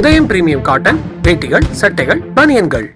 உதயம் premium cotton வேட்டிகள் சட்டைகள் பனியன்கள்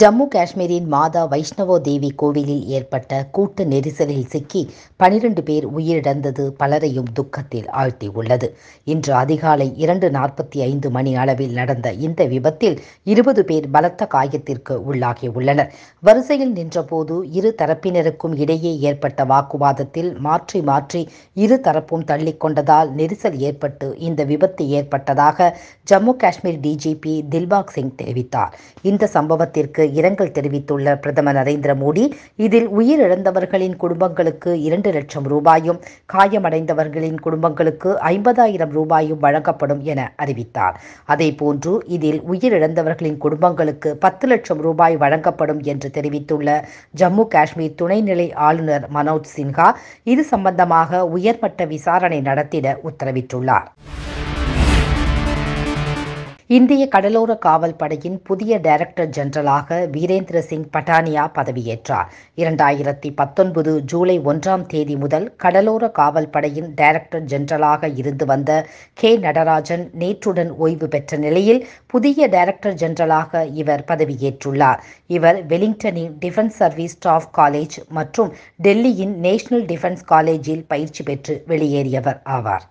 ஜம்மு காஷ்மீரின் மாதா வைஷ்ணவோ தேவி கோவிலில் ஏற்பட்ட கூட்ட நெரிசலில் சிக்கி பனிரெண்டு பேர் உயிரிழந்தது பலரையும் துக்கத்தில் ஆழ்த்தியுள்ளது இன்று அதிகாலை இரண்டு நாற்பத்தி ஐந்து மணி அளவில் நடந்த இந்த விபத்தில் இருபது பேர் பலத்த காயத்திற்கு உள்ளாகியுள்ளனர் வரிசையில் நின்றபோது இரு தரப்பினருக்கும் இடையே ஏற்பட்ட வாக்குவாதத்தில் மாற்றி மாற்றி இரு தரப்பும் தள்ளிக்கொண்டதால் நெரிசல் ஏற்பட்டு இந்த விபத்து ஏற்பட்டதாக ஜம்மு காஷ்மீர் டிஜிபி தில்பாக் சிங் தெரிவித்தார் இந்த சம்பவத்திற்கு மறைவுக்கு இரங்கல் தெரிவித்துள்ள பிரதமர் நரேந்திர மோடி இதில் உயிரிழந்தவர்களின் குடும்பங்களுக்கு இரண்டு லட்சம் ரூபாயும் காயமடைந்தவர்களின் குடும்பங்களுக்கு ஐம்பதாயிரம் ரூபாயும் வழங்கப்படும் என அறிவித்தார் அதேபோன்று இதில் உயிரிழந்தவர்களின் குடும்பங்களுக்கு பத்து லட்சம் ரூபாய் வழங்கப்படும் என்று தெரிவித்துள்ள ஜம்மு காஷ்மீர் துணைநிலை ஆளுநர் மனோஜ் சின்ஹா இது சம்பந்தமாக உயர்மட்ட விசாரணை நடத்திட உத்தரவிட்டுள்ளார் இந்திய கடலோர காவல் படையின் புதிய டைரக்டர் ஜெனரலாக வீரேந்திர சிங் பட்டானியா பதவியேற்றார் இரண்டாயிரத்தி பத்தொன்பது ஜூலை ஒன்றாம் தேதி முதல் கடலோர காவல் படையின் டைரக்டர் ஜெனரலாக இருந்து வந்த கே நடராஜன் நேற்றுடன் ஓய்வு பெற்ற நிலையில் புதிய டைரக்டர் ஜெனரலாக இவர் பதவியேற்றுள்ளார் இவர் வெலிங்டனின் டிஃபென்ஸ் சர்வீஸ் ஸ்டாஃப் காலேஜ் மற்றும் டெல்லியின் நேஷனல் டிஃபென்ஸ் காலேஜில் பயிற்சி பெற்று வெளியேறியவர் ஆவார்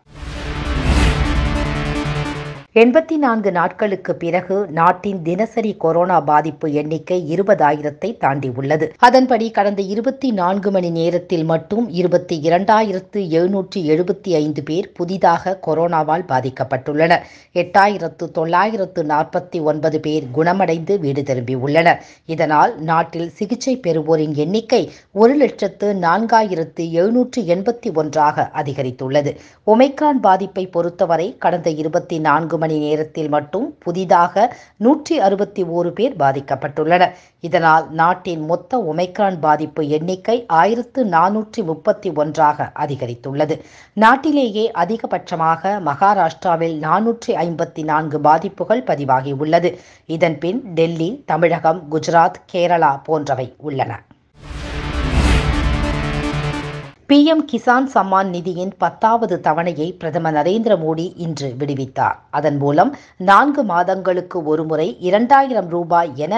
எண்பத்தி நான்கு நாட்களுக்கு பிறகு நாட்டின் தினசரி கொரோனா பாதிப்பு எண்ணிக்கை இருபதாயிரத்தை தாண்டியுள்ளது அதன்படி கடந்த இருபத்தி நான்கு மணி நேரத்தில் மட்டும் இருபத்தி இரண்டாயிரத்து எழுநூற்றி எழுபத்தி ஐந்து பேர் புதிதாக கொரோனாவால் பாதிக்கப்பட்டுள்ளனர் எட்டாயிரத்து தொள்ளாயிரத்து நாற்பத்தி ஒன்பது பேர் குணமடைந்து வீடு திரும்பியுள்ளனர் இதனால் நாட்டில் சிகிச்சை பெறுவோரின் எண்ணிக்கை ஒரு லட்சத்து நான்காயிரத்து எழுநூற்று எண்பத்தி ஒன்றாக அதிகரித்துள்ளது ஒமைக்ரான் பாதிப்பை பொறுத்தவரை கடந்த இருபத்தி நான்கு மணி நேரத்தில் மட்டும் புதிதாக நூற்றி அறுபத்தி ஓரு பேர் பாதிக்கப்பட்டுள்ளனர் இதனால் நாட்டின் மொத்த ஒமைக்ரான் பாதிப்பு எண்ணிக்கை ஆயிரத்து நானூற்றி முப்பத்தி ஒன்றாக அதிகரித்துள்ளது நாட்டிலேயே அதிகபட்சமாக மகாராஷ்டிராவில் நானூற்றி ஐம்பத்தி நான்கு பாதிப்புகள் பதிவாகியுள்ளது இதன்பின் டெல்லி தமிழகம் குஜராத் கேரளா போன்றவை உள்ளன பிஎம் கிசான் சம்மான் நிதியின் பத்தாவது தவணையை பிரதமர் நரேந்திர மோடி இன்று விடுவித்தார் அதன் மூலம் நான்கு மாதங்களுக்கு ஒருமுறை இரண்டாயிரம் ரூபாய் என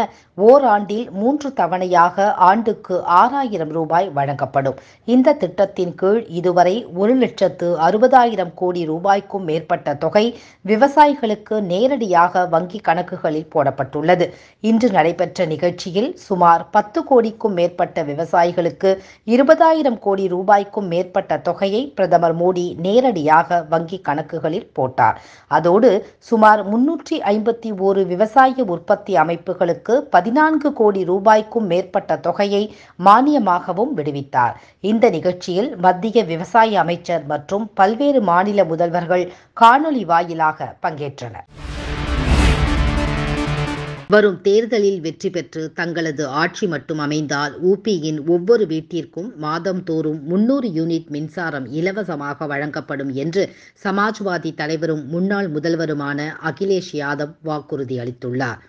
ஓராண்டில் மூன்று தவணையாக ஆண்டுக்கு ஆறாயிரம் ரூபாய் வழங்கப்படும் இந்த திட்டத்தின் கீழ் இதுவரை ஒரு லட்சத்து அறுபதாயிரம் கோடி ரூபாய்க்கும் மேற்பட்ட தொகை விவசாயிகளுக்கு நேரடியாக வங்கி கணக்குகளில் போடப்பட்டுள்ளது இன்று நடைபெற்ற நிகழ்ச்சியில் சுமார் பத்து கோடிக்கும் மேற்பட்ட விவசாயிகளுக்கு இருபதாயிரம் கோடி ரூபாய் ரூபாய்க்கும் மேற்பட்ட தொகையை பிரதமர் மோடி நேரடியாக வங்கி கணக்குகளில் போட்டார் அதோடு சுமார் முன்னூற்றி ஐம்பத்தி ஓரு விவசாய உற்பத்தி அமைப்புகளுக்கு பதினான்கு கோடி ரூபாய்க்கும் மேற்பட்ட தொகையை மானியமாகவும் விடுவித்தார் இந்த நிகழ்ச்சியில் மத்திய விவசாய அமைச்சர் மற்றும் பல்வேறு மாநில முதல்வர்கள் காணொலி வாயிலாக பங்கேற்றனர் வரும் தேர்தலில் வெற்றி பெற்று தங்களது ஆட்சி மட்டும் அமைந்தால் ஊபியின் ஒவ்வொரு வீட்டிற்கும் மாதம் தோறும் முன்னூறு யூனிட் மின்சாரம் இலவசமாக வழங்கப்படும் என்று சமாஜ்வாதி தலைவரும் முன்னாள் முதல்வருமான அகிலேஷ் யாதவ் வாக்குறுதி அளித்துள்ளார்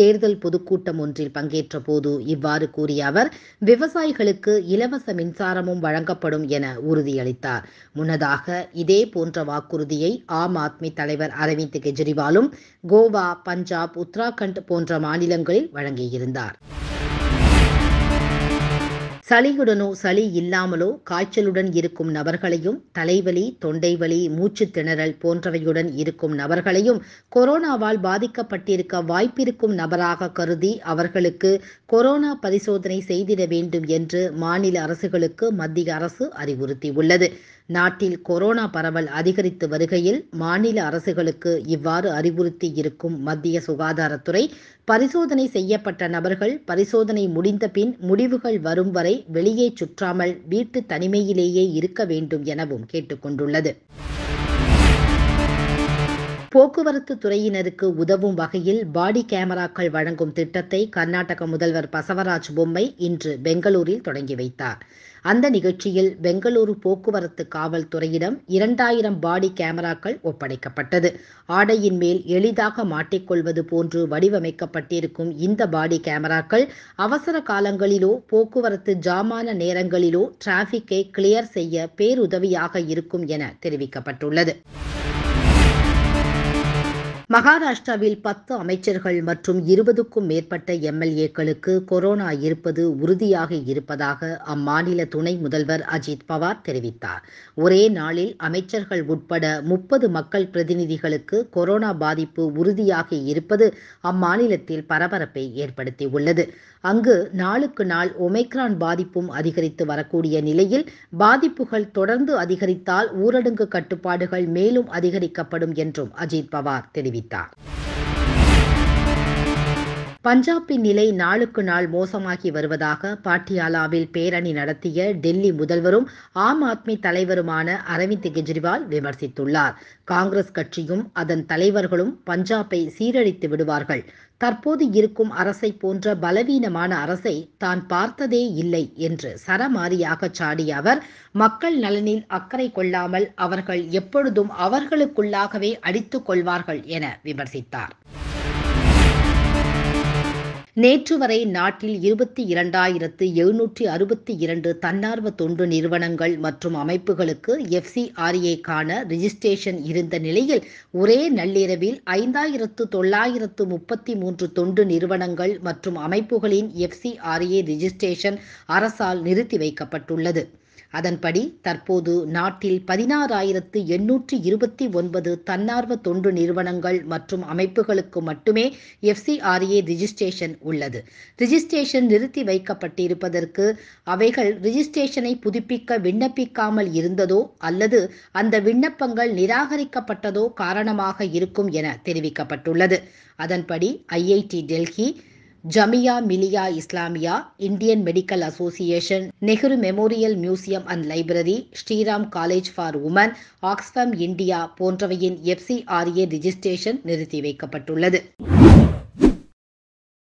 தேர்தல் பொதுக்கூட்டம் ஒன்றில் பங்கேற்ற போது இவ்வாறு கூறிய அவர் விவசாயிகளுக்கு இலவச மின்சாரமும் வழங்கப்படும் என உறுதியளித்தார் முன்னதாக இதே போன்ற வாக்குறுதியை ஆம் ஆத்மி தலைவர் அரவிந்த் கெஜ்ரிவாலும் கோவா பஞ்சாப் உத்தராகண்ட் போன்ற மாநிலங்களில் வழங்கியிருந்தார் சளியுடனோ சளி இல்லாமலோ காய்ச்சலுடன் இருக்கும் நபர்களையும் தலைவலி தொண்டைவலி மூச்சு திணறல் போன்றவையுடன் இருக்கும் நபர்களையும் கொரோனாவால் பாதிக்கப்பட்டிருக்க வாய்ப்பிருக்கும் நபராக கருதி அவர்களுக்கு கொரோனா பரிசோதனை செய்திட வேண்டும் என்று மாநில அரசுகளுக்கு மத்திய அரசு அறிவுறுத்தியுள்ளது நாட்டில் கொரோனா பரவல் அதிகரித்து வருகையில் மாநில அரசுகளுக்கு இவ்வாறு அறிவுறுத்தி இருக்கும் மத்திய சுகாதாரத்துறை பரிசோதனை செய்யப்பட்ட நபர்கள் பரிசோதனை முடிந்த பின் முடிவுகள் வரும் வரை வெளியே சுற்றாமல் வீட்டு தனிமையிலேயே இருக்க வேண்டும் எனவும் கேட்டுக்கொண்டுள்ளது போக்குவரத்து துறையினருக்கு உதவும் வகையில் பாடி கேமராக்கள் வழங்கும் திட்டத்தை கர்நாடக முதல்வர் பசவராஜ் பொம்மை இன்று பெங்களூரில் தொடங்கி வைத்தார் அந்த நிகழ்ச்சியில் பெங்களூரு போக்குவரத்து காவல்துறையிடம் இரண்டாயிரம் பாடி கேமராக்கள் ஒப்படைக்கப்பட்டது ஆடையின் மேல் எளிதாக மாட்டிக்கொள்வது போன்று வடிவமைக்கப்பட்டிருக்கும் இந்த பாடி கேமராக்கள் அவசர காலங்களிலோ போக்குவரத்து ஜாமான நேரங்களிலோ டிராஃபிக்கை கிளியர் செய்ய பேருதவியாக இருக்கும் என தெரிவிக்கப்பட்டுள்ளது மகாராஷ்டிராவில் பத்து அமைச்சர்கள் மற்றும் இருபதுக்கும் மேற்பட்ட எம்எல்ஏக்களுக்கு கொரோனா இருப்பது உறுதியாக இருப்பதாக அம்மாநில துணை முதல்வர் அஜித் பவார் தெரிவித்தார் ஒரே நாளில் அமைச்சர்கள் உட்பட முப்பது மக்கள் பிரதிநிதிகளுக்கு கொரோனா பாதிப்பு உறுதியாக இருப்பது அம்மாநிலத்தில் பரபரப்பை ஏற்படுத்தியுள்ளது அங்கு நாளுக்கு நாள் ஒமைக்ரான் பாதிப்பும் அதிகரித்து வரக்கூடிய நிலையில் பாதிப்புகள் தொடர்ந்து அதிகரித்தால் ஊரடங்கு கட்டுப்பாடுகள் மேலும் அதிகரிக்கப்படும் என்றும் அஜித் பவார் தெரிவித்தார் 它。பஞ்சாபின் நிலை நாளுக்கு நாள் மோசமாகி வருவதாக பாட்டியாலாவில் பேரணி நடத்திய டெல்லி முதல்வரும் ஆம் ஆத்மி தலைவருமான அரவிந்த் கெஜ்ரிவால் விமர்சித்துள்ளார் காங்கிரஸ் கட்சியும் அதன் தலைவர்களும் பஞ்சாபை சீரழித்து விடுவார்கள் தற்போது இருக்கும் அரசை போன்ற பலவீனமான அரசை தான் பார்த்ததே இல்லை என்று சரமாரியாக சாடிய அவர் மக்கள் நலனில் அக்கறை கொள்ளாமல் அவர்கள் எப்பொழுதும் அவர்களுக்குள்ளாகவே அடித்துக் கொள்வார்கள் என விமர்சித்தார் நேற்று வரை நாட்டில் இருபத்தி இரண்டாயிரத்து எழுநூற்றி அறுபத்தி இரண்டு தன்னார்வ தொண்டு நிறுவனங்கள் மற்றும் அமைப்புகளுக்கு எஃப்சிஆர்ஏக்கான ரிஜிஸ்ட்ரேஷன் இருந்த நிலையில் ஒரே நள்ளிரவில் ஐந்தாயிரத்து தொள்ளாயிரத்து முப்பத்தி மூன்று தொண்டு நிறுவனங்கள் மற்றும் அமைப்புகளின் எஃப்சிஆர்ஏ ரிஜிஸ்ட்ரேஷன் அரசால் நிறுத்தி வைக்கப்பட்டுள்ளது அதன்படி தற்போது நாட்டில் பதினாறாயிரத்து எண்ணூற்று இருபத்தி ஒன்பது தன்னார்வ தொண்டு நிறுவனங்கள் மற்றும் அமைப்புகளுக்கு மட்டுமே எஃப்சிஆர்ஏ ரிஜிஸ்ட்ரேஷன் உள்ளது ரிஜிஸ்ட்ரேஷன் நிறுத்தி வைக்கப்பட்டிருப்பதற்கு அவைகள் ரிஜிஸ்ட்ரேஷனை புதுப்பிக்க விண்ணப்பிக்காமல் இருந்ததோ அல்லது அந்த விண்ணப்பங்கள் நிராகரிக்கப்பட்டதோ காரணமாக இருக்கும் என தெரிவிக்கப்பட்டுள்ளது அதன்படி IIT Delhi Jamia Millia Islamia Indian medical association Nehru memorial museum and library Shri Ram college for women Oxfam India போன்றவையின் எஃப்சிஆர்ஏ ரிஜிஸ்ட்ரேஷன் நிறுத்தி வைக்கப்பட்டுள்ளது